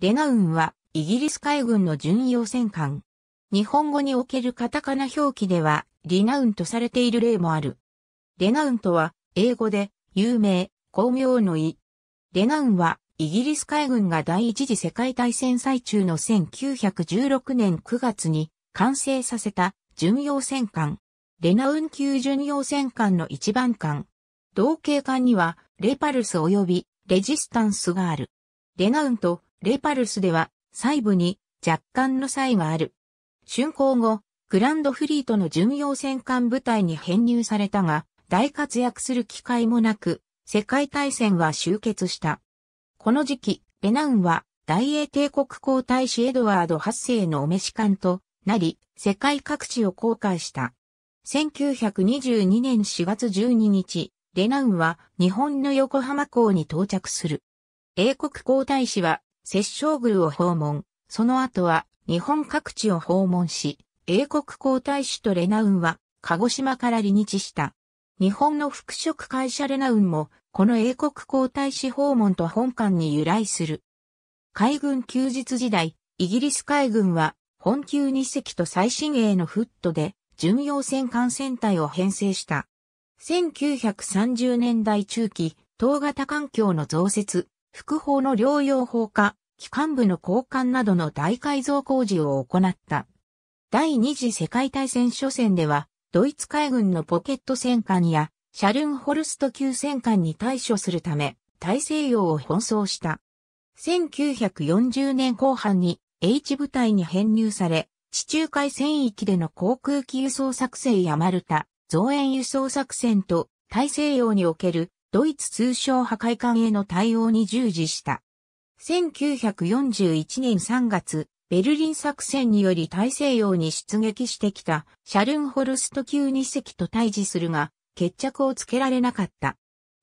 レナウンは、イギリス海軍の巡洋戦艦。日本語におけるカタカナ表記では、リナウンとされている例もある。レナウンとは、英語で、有名、巧妙の意。レナウンは、イギリス海軍が第一次世界大戦最中の1916年9月に完成させた巡洋戦艦。レナウン級巡洋戦艦の一番艦。同型艦には、レパルス及びレジスタンスがある。レナウンとレパルスでは細部に若干の差異がある。竣工後、グランドフリートの巡洋戦艦部隊に編入されたが、大活躍する機会もなく、世界大戦は終結した。この時期、ベナウンは大英帝国皇太子エドワード8世のお召し艦となり、世界各地を航海した。1922年4月12日、レナウンは日本の横浜港に到着する。英国皇太子は摂政宮を訪問、その後は日本各地を訪問し、英国皇太子とレナウンは鹿児島から離日した。日本の服飾会社レナウンも、この英国皇太子訪問と本館に由来する。海軍休日時代、イギリス海軍は、本級2隻と最新鋭のフットで、巡洋戦艦船隊を編成した。1930年代中期、東型環境の増設、複法の療養法化、機関部の交換などの大改造工事を行った。第二次世界大戦初戦では、ドイツ海軍のポケット戦艦や、シャルンホルスト級戦艦に対処するため、大西洋を奔走した。1940年後半に H 部隊に編入され、地中海戦域での航空機輸送作戦やマルタ、増援輸送作戦と大西洋におけるドイツ通商破壊艦への対応に従事した。1941年3月、ベルリン作戦により大西洋に出撃してきたシャルンホルスト級2隻と対峙するが、決着をつけられなかった。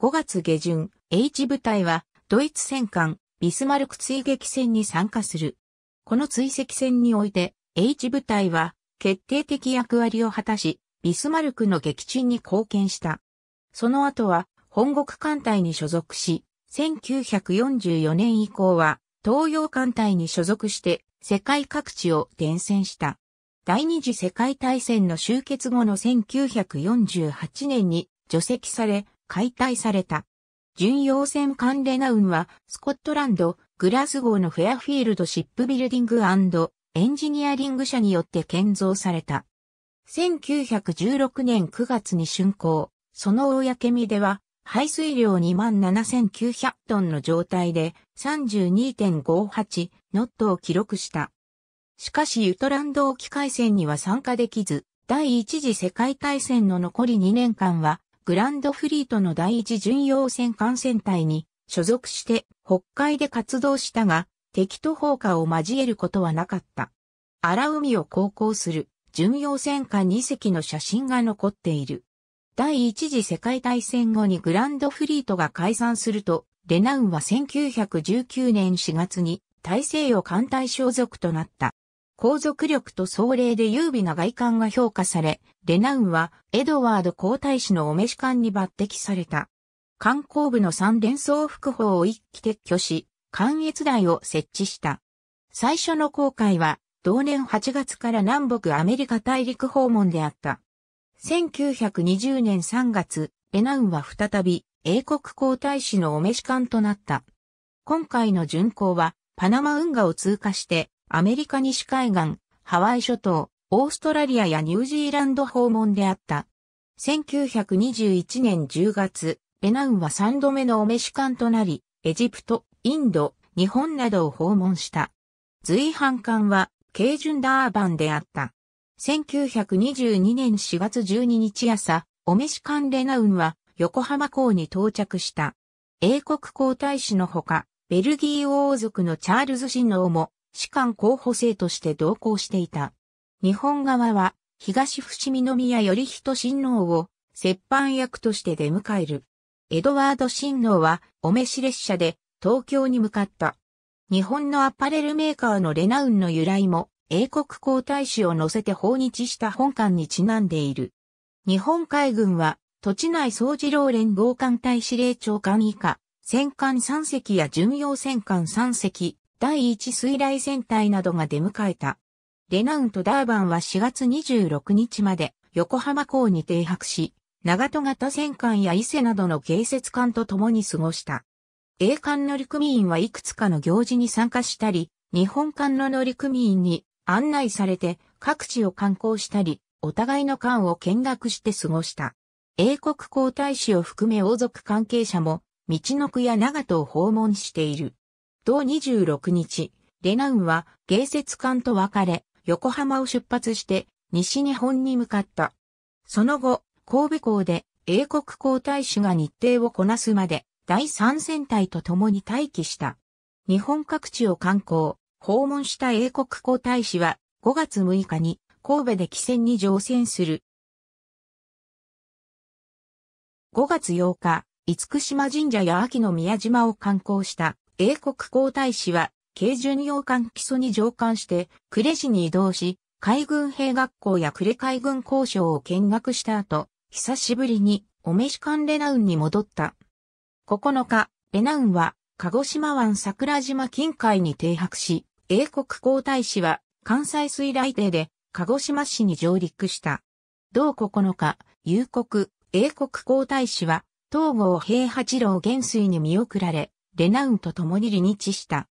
5月下旬、H 部隊はドイツ戦艦ビスマルク追撃戦に参加する。この追跡戦において H 部隊は決定的役割を果たし、ビスマルクの撃沈に貢献した。その後は本国艦隊に所属し、1944年以降は東洋艦隊に所属して世界各地を転戦した。第二次世界大戦の終結後の1948年に除籍され解体された。巡洋船カンレナウンはスコットランド、グラスゴーのフェアフィールドシップビルディングエンジニアリング社によって建造された。1916年9月に竣工、その公身では排水量27,900トンの状態で32.58ノットを記録した。しかしユトランド沖海戦には参加できず、第一次世界大戦の残り2年間は、グランドフリートの第一巡洋戦艦船隊に所属して北海で活動したが、敵と砲火を交えることはなかった。荒海を航行する巡洋戦艦2隻の写真が残っている。第一次世界大戦後にグランドフリートが解散すると、レナウンは1919年4月に大西洋艦隊所属となった。航続力と壮麗で優美な外観が評価され、レナウンはエドワード皇太子のお召し艦に抜擢された。観光部の三連装副砲を一気撤去し、関越台を設置した。最初の航海は、同年8月から南北アメリカ大陸訪問であった。1920年3月、ベナウンは再び英国皇太子のお召し官となった。今回の巡航はパナマ運河を通過してアメリカ西海岸、ハワイ諸島、オーストラリアやニュージーランド訪問であった。1921年10月、ベナウンは3度目のお召し官となり、エジプト、インド、日本などを訪問した。随伴艦は、軽巡ダーバンであった。1922年4月12日朝、お召し艦レナウンは横浜港に到着した。英国皇太子のほか、ベルギー王族のチャールズ親王も、士官候補生として同行していた。日本側は、東伏見宮頼人親王を、折半役として出迎える。エドワード親王は、お召し列車で、東京に向かった。日本のアパレルメーカーのレナウンの由来も、英国皇太子を乗せて訪日した本艦にちなんでいる。日本海軍は、土地内総次郎連合艦隊司令長官以下、戦艦3隻や巡洋戦艦3隻、第1水雷戦隊などが出迎えた。レナウンとダーバンは4月26日まで横浜港に停泊し、長戸型戦艦や伊勢などの芸設艦と共に過ごした。英艦乗組員はいくつかの行事に参加したり、日本艦の乗組員に案内されて各地を観光したり、お互いの館を見学して過ごした。英国皇太子を含め王族関係者も、道の区や長門を訪問している。同26日、レナウンは芸術館と別れ、横浜を出発して西日本に向かった。その後、神戸港で英国皇太子が日程をこなすまで第三戦隊と共に待機した。日本各地を観光、訪問した英国皇太子は5月6日に神戸で汽船に乗船する。5月8日、厳島神社や秋の宮島を観光した英国皇太子は軽巡洋艦基礎に乗艦して呉市に移動し、海軍兵学校や呉海軍交渉を見学した後、久しぶりにお召し館レナウンに戻った。9日、レナウンは鹿児島湾桜島近海に停泊し、英国皇太子は関西水雷艇で鹿児島市に上陸した。同9日、夕刻、英国皇太子は東郷平八郎元帥に見送られ、レナウンと共に離日した。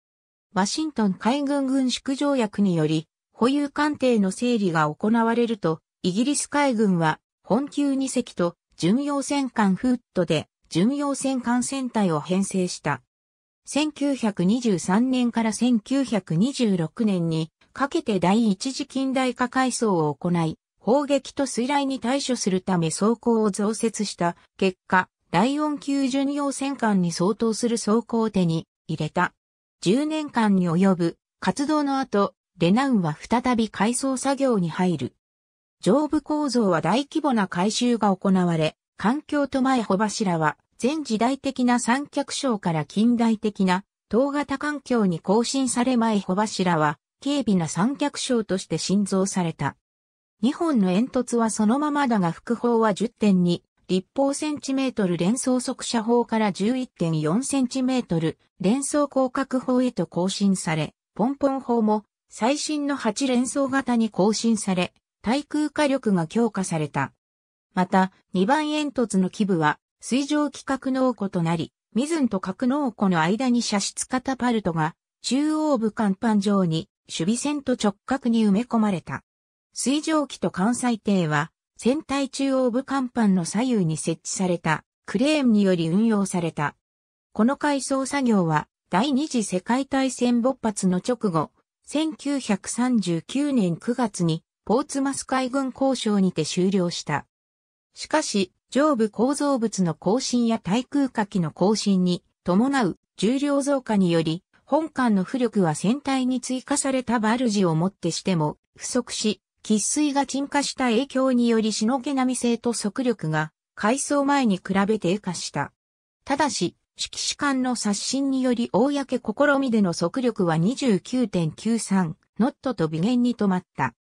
ワシントン海軍軍縮条約により、保有艦艇の整理が行われると、イギリス海軍は、本級2隻と巡洋戦艦フットで巡洋戦艦船隊を編成した。1923年から1926年にかけて第一次近代化改装を行い、砲撃と水雷に対処するため装甲を増設した結果、第四級巡洋戦艦に相当する装甲を手に入れた。10年間に及ぶ活動の後、レナウンは再び改装作業に入る。上部構造は大規模な改修が行われ、環境と前穂柱は前時代的な三脚章から近代的な塔型環境に更新され前穂柱は軽微な三脚章として新造された。2本の煙突はそのままだが副砲は10.2立方センチメートル連装速射砲から11.4センチメートル連装広角砲へと更新され、ポンポン砲も最新の8連装型に更新され、対空火力が強化された。また、2番煙突の基部は、水上規格納庫となり、ミズンと格納庫の間に射出型パルトが中央部甲板上に守備線と直角に埋め込まれた。水蒸気と艦載艇は船体中央部甲板の左右に設置されたクレーンにより運用された。この改装作業は第二次世界大戦勃発の直後、1939年9月にポーツマス海軍交渉にて終了した。しかし、上部構造物の更新や対空火器の更新に伴う重量増加により、本艦の浮力は船体に追加されたバルジをもってしても不足し、喫水が沈下した影響によりしのげ波性と速力が改装前に比べ低下した。ただし、指揮士艦の刷新により公試みでの速力は29.93ノットと微減に止まった。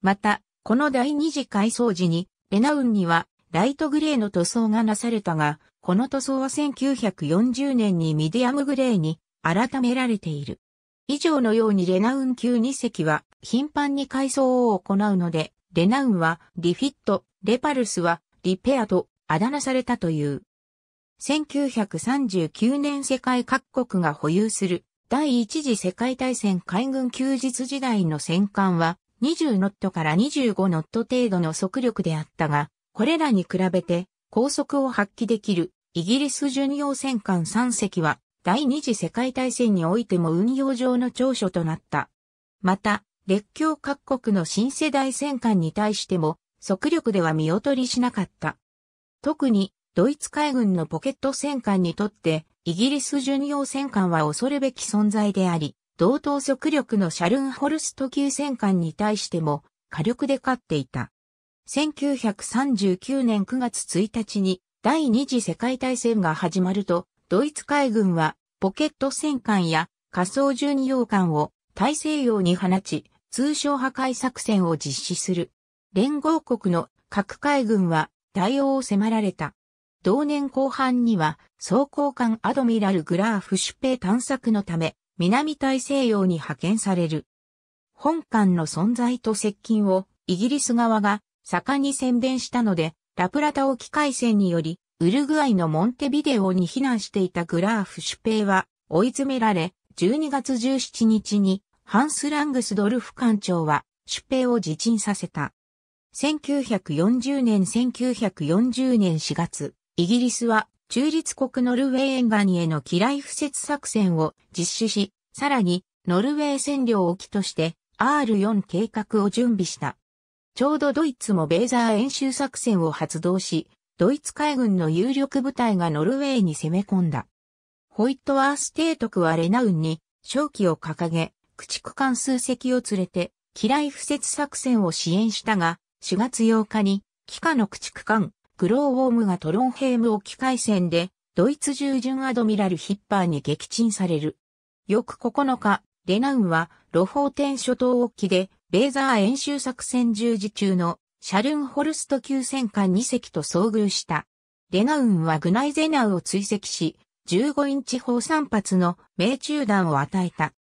また、この第二次改装時に、ベナウンにはライトグレーの塗装がなされたが、この塗装は1940年にミディアムグレーに改められている。以上のようにレナウン級2隻は頻繁に改装を行うので、レナウンはリフィット、レパルスはリペアとあだ名されたという。1939年世界各国が保有する第一次世界大戦海軍休日時代の戦艦は20ノットから25ノット程度の速力であったが、これらに比べて、高速を発揮できるイギリス巡洋戦艦3隻は第二次世界大戦においても運用上の長所となった。また、列強各国の新世代戦艦に対しても速力では見劣りしなかった。特にドイツ海軍のポケット戦艦にとってイギリス巡洋戦艦は恐るべき存在であり、同等速力のシャルンホルスト級戦艦に対しても火力で勝っていた。1939年9月1日に第二次世界大戦が始まると、ドイツ海軍はポケット戦艦や仮想12洋艦を大西洋に放ち、通商破壊作戦を実施する。連合国の核海軍は対応を迫られた。同年後半には、装甲艦アドミラル・グラーフシュペ探索のため、南大西洋に派遣される。本艦の存在と接近をイギリス側が盛んに宣伝したので、ラプラタ沖海戦により、ウルグアイのモンテビデオに避難していたグラーフ・シュペイは追い詰められ、12月17日にハンス・ラングスドルフ艦長はシュペイを自沈させた。1940年1940年4月、イギリスは中立国ノルウェー沿岸への機雷敷設作戦を実施し、さらにノルウェー占領沖として R4 計画を準備した。ちょうどドイツもベーザー演習作戦を発動し、ドイツ海軍の有力部隊がノルウェーに攻め込んだ。ホイットワース提督はレナウンに正気を掲げ、駆逐艦数隻を連れて、機雷不設作戦を支援したが、4月8日に、機下の駆逐艦、グローウォームがトロンヘーム沖海戦で、ドイツ従順アドミラルヒッパーに撃沈される。翌9日、レナウンは、ロフォーテン諸島沖で、レーザー演習作戦従事中のシャルンホルスト級戦艦2隻と遭遇した。レナウンはグナイゼナウを追跡し、15インチ砲3発の命中弾を与えた。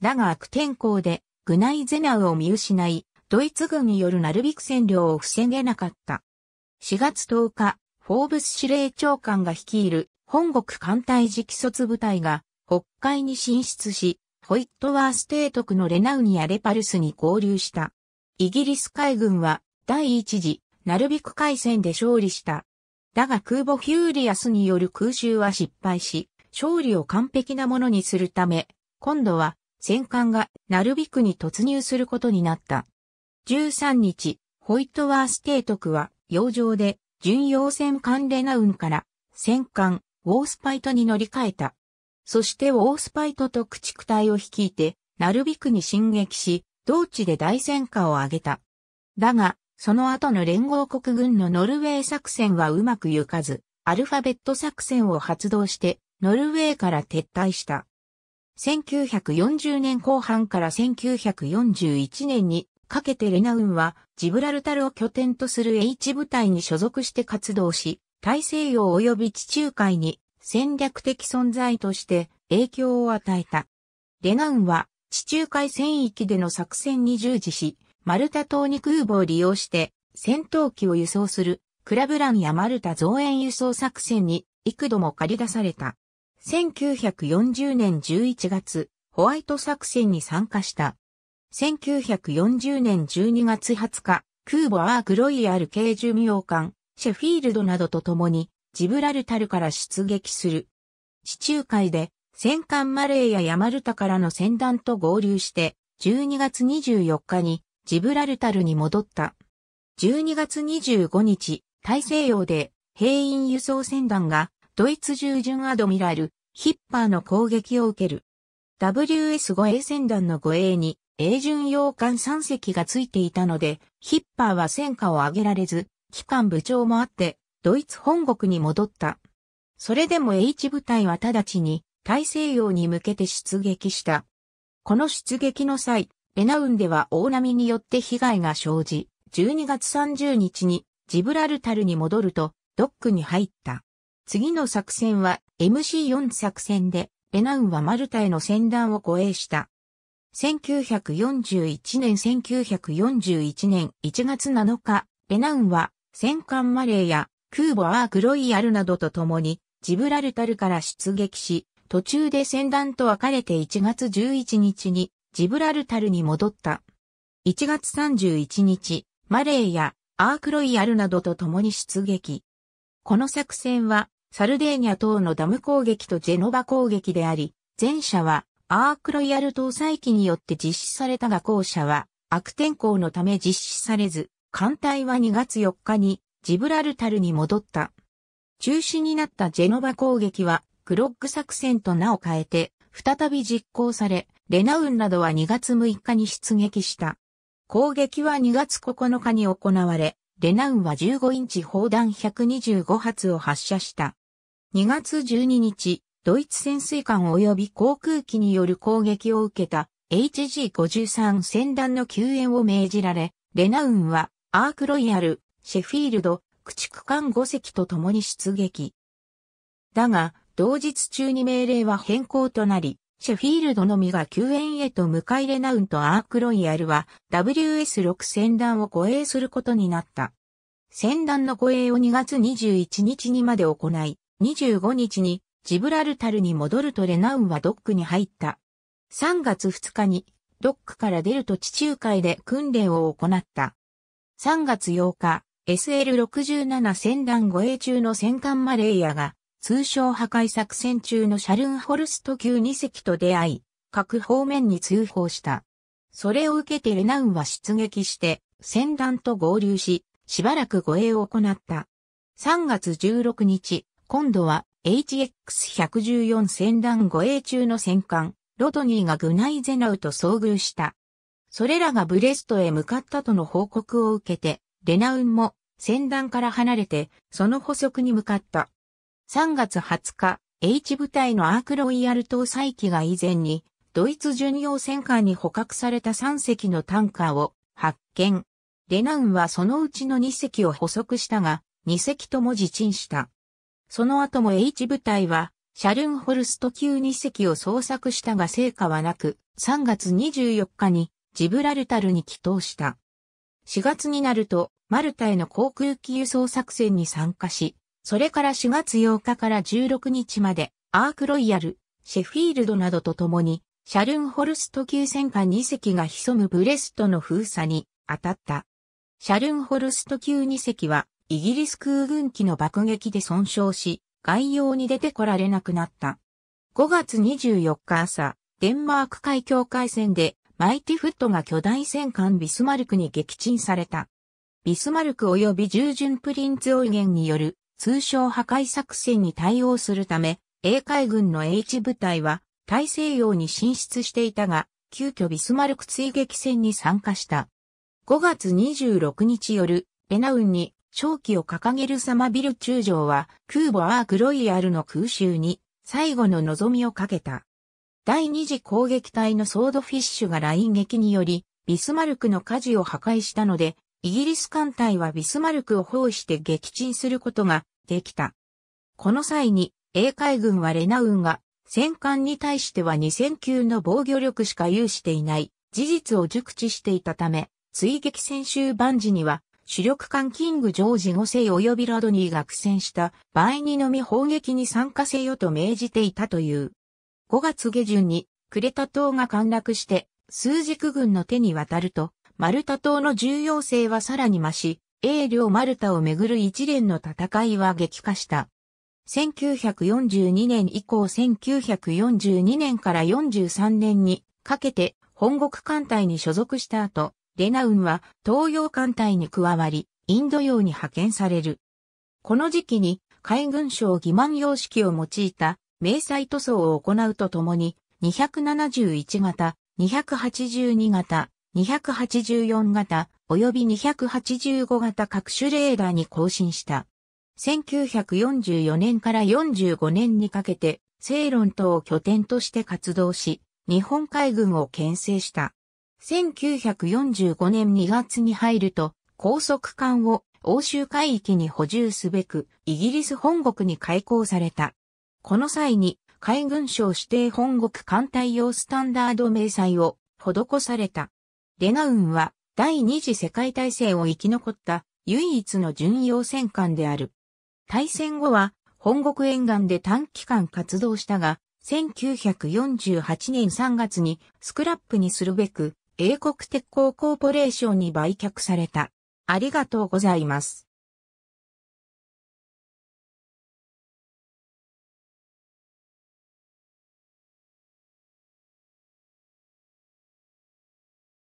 だが悪天候でグナイゼナウを見失い、ドイツ軍によるナルビク占領を防げなかった。4月10日、フォーブス司令長官が率いる本国艦隊直卒部隊が北海に進出し、ホイットワース提督のレナウニやレパルスに合流した。イギリス海軍は第一次ナルビク海戦で勝利した。だが空母フューリアスによる空襲は失敗し、勝利を完璧なものにするため、今度は戦艦がナルビクに突入することになった。13日、ホイットワース提督は洋上で巡洋戦艦レナウンから戦艦ウォースパイトに乗り換えた。そしてオースパイトと駆逐隊を率いて、ナルビクに進撃し、同地で大戦果を挙げた。だが、その後の連合国軍のノルウェー作戦はうまくゆかず、アルファベット作戦を発動して、ノルウェーから撤退した。1940年後半から1941年にかけてレナウンはジブラルタルを拠点とする H 部隊に所属して活動し、大西洋及び地中海に戦略的存在として影響を与えた。レナウンは地中海戦域での作戦に従事し、マルタ島に空母を利用して戦闘機を輸送するクラブランやマルタ増援輸送作戦に幾度も駆り出された。1940年11月、ホワイト作戦に参加した。1940年12月20日、空母アークロイヤル系巡洋艦、シェフィールドなどと共にジブラルタルから出撃する。地中海で戦艦マレーやヤマルタからの船団と合流して、12月24日にジブラルタルに戻った。12月25日、大西洋で兵員輸送船団がドイツ従順アドミラル、ヒッパーの攻撃を受ける。WS 護衛船団の護衛に英順洋艦3隻がついていたので、ヒッパーは戦果を上げられず、機関部長もあって、ドイツ本国に戻った。それでも H 部隊は直ちに大西洋に向けて出撃した。この出撃の際、ベナウンでは大波によって被害が生じ、12月30日にジブラルタルに戻るとドックに入った。次の作戦は MC4 作戦で、ベナウンはマルタへの船団を護衛した。1941年1941年1月7日、ベナウンは戦艦マレーや空母アークロイヤルなどと共に、ジブラルタルから出撃し、途中で船団と別れて1月11日にジブラルタルに戻った。1月31日、マレーやアークロイヤルなどと共に出撃。この作戦は、サルデーニャ島のダム攻撃とジェノバ攻撃であり、前者はアークロイヤル搭載機によって実施されたが後者は悪天候のため実施されず、艦隊は2月4日にジブラルタルに戻った。中止になったジェノバ攻撃は、クロック作戦と名を変えて、再び実行され、レナウンなどは2月6日に出撃した。攻撃は2月9日に行われ、レナウンは15インチ砲弾125発を発射した。2月12日、ドイツ潜水艦及び航空機による攻撃を受けた HG53 戦団の救援を命じられ、レナウンはアークロイヤルシェフィールド、駆逐艦5隻と共に出撃。だが、同日中に命令は変更となり、シェフィールドのみが救援へと向かいレナウンとアークロイヤルは WS6 戦団を護衛することになった。戦団の護衛を2月21日にまで行い、25日にジブラルタルに戻るとレナウンはドックに入った。3月2日にドックから出ると地中海で訓練を行った。3月8日、SL67 戦団護衛中の戦艦マレーヤが、通称破壊作戦中のシャルンホルスト級2隻と出会い、各方面に通報した。それを受けてレナウンは出撃して、戦団と合流し、しばらく護衛を行った。3月16日、今度は HX114 戦団護衛中の戦艦、ロドニーがグナイゼナウと遭遇した。それらがブレストへ向かったとの報告を受けて、レナウンも戦団から離れて、その補足に向かった。3月20日、H 部隊のアークロイヤル島再起が以前に、ドイツ巡洋戦艦に捕獲された3隻のタンカーを発見。レナウンはそのうちの2隻を捕捉したが、2隻とも自沈した。その後も H 部隊は、シャルンホルスト級2隻を捜索したが成果はなく、3月24日にジブラルタルに帰投した。4月になると、マルタへの航空機輸送作戦に参加し、それから4月8日から16日まで、アークロイヤル、シェフィールドなどと共に、シャルンホルスト級戦艦2隻が潜むブレストの封鎖に当たった。シャルンホルスト級2隻は、イギリス空軍機の爆撃で損傷し、外洋に出てこられなくなった。5月24日朝、デンマーク海峡海戦でマイティフットが巨大戦艦ビスマルクに撃沈された。ビスマルク及び従順プリンツオイゲンによる通称破壊作戦に対応するため、英海軍の H 部隊は大西洋に進出していたが、急遽ビスマルク追撃戦に参加した。5月26日夜、ペナウンに長期を掲げるサマビル中将は、空母アークロイヤルの空襲に最後の望みをかけた。第二次攻撃隊のソードフィッシュがライン撃により、ビスマルクの火事を破壊したので、イギリス艦隊はビスマルクを包囲して撃沈することができた。この際に、英海軍はレナウンが、戦艦に対しては2000級の防御力しか有していない事実を熟知していたため、追撃戦終盤時には、主力艦キングジョージ5世及びラドニーが苦戦した場合にのみ砲撃に参加せよと命じていたという。5月下旬にクレタ島が陥落して、数軸軍の手に渡ると、マルタ島の重要性はさらに増し、英領マルタをめぐる一連の戦いは激化した。1942年以降1942年から43年にかけて本国艦隊に所属した後、レナウンは東洋艦隊に加わり、インド洋に派遣される。この時期に海軍省欺瞞様式を用いた迷彩塗装を行うとともに、271型、282型、284型、及び285型各種レーダーに更新した。1944年から45年にかけて、セイロン島を拠点として活動し、日本海軍を牽制した。1945年2月に入ると、高速艦を欧州海域に補充すべく、イギリス本国に開港された。この際に海軍省指定本国艦隊用スタンダード迷彩を施された。レナウンは第二次世界大戦を生き残った唯一の巡洋戦艦である。大戦後は本国沿岸で短期間活動したが、1948年3月にスクラップにするべく英国鉄鋼コーポレーションに売却された。ありがとうございます。